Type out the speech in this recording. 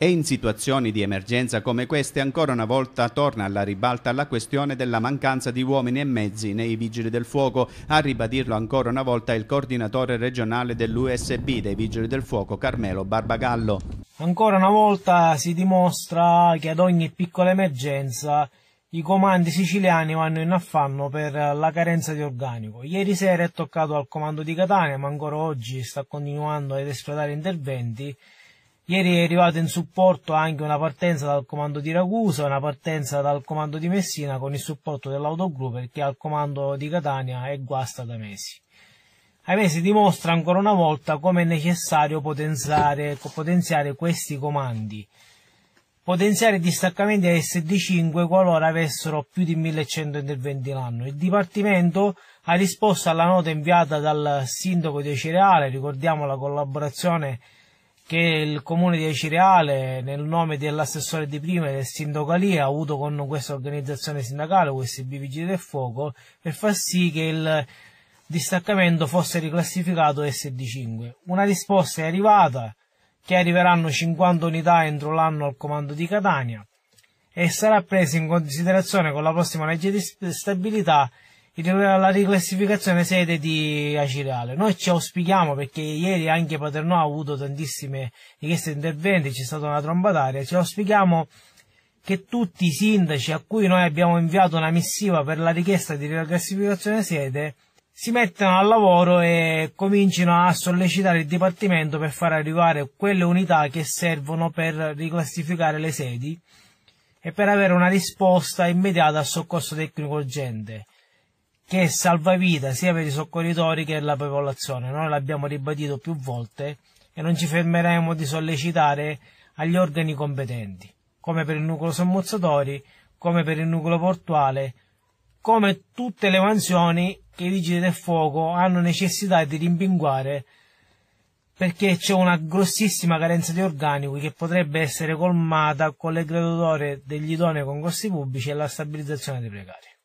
E in situazioni di emergenza come queste ancora una volta torna alla ribalta la questione della mancanza di uomini e mezzi nei vigili del fuoco, a ribadirlo ancora una volta il coordinatore regionale dell'USB dei vigili del fuoco Carmelo Barbagallo. Ancora una volta si dimostra che ad ogni piccola emergenza i comandi siciliani vanno in affanno per la carenza di organico. Ieri sera è toccato al comando di Catania, ma ancora oggi sta continuando ad espletare interventi Ieri è arrivata in supporto anche una partenza dal comando di Ragusa, una partenza dal comando di Messina con il supporto dell'autogrupper perché al comando di Catania è guasta da mesi. Ai mesi dimostra ancora una volta come è necessario potenziare, potenziare questi comandi. Potenziare i distaccamenti ASD5 qualora avessero più di 1100 interventi l'anno. Il Dipartimento ha risposto alla nota inviata dal Sindaco di Cereale, ricordiamo la collaborazione che il comune di Acireale, nel nome dell'assessore di prima e del sindaco lì, ha avuto con questa organizzazione sindacale, questi Vigili del Fuoco, per far sì che il distaccamento fosse riclassificato SD5. Una risposta è arrivata, che arriveranno 50 unità entro l'anno al comando di Catania e sarà presa in considerazione con la prossima legge di stabilità eh, la riclassificazione sede di Acireale. Noi ci auspichiamo perché ieri anche Paternò ha avuto tantissime richieste di interventi, c'è stata una tromba d'aria, ci auspichiamo che tutti i sindaci a cui noi abbiamo inviato una missiva per la richiesta di riclassificazione sede si mettano al lavoro e comincino a sollecitare il Dipartimento per far arrivare quelle unità che servono per riclassificare le sedi e per avere una risposta immediata al soccorso tecnico urgente che è salvavita sia per i soccorritori che per la popolazione. Noi l'abbiamo ribadito più volte e non ci fermeremo di sollecitare agli organi competenti, come per il nucleo sommozzatori, come per il nucleo portuale, come tutte le mansioni che i vigili del fuoco hanno necessità di rimpinguare perché c'è una grossissima carenza di organico che potrebbe essere colmata con le graduatorie degli idonei concorsi pubblici e la stabilizzazione dei precari.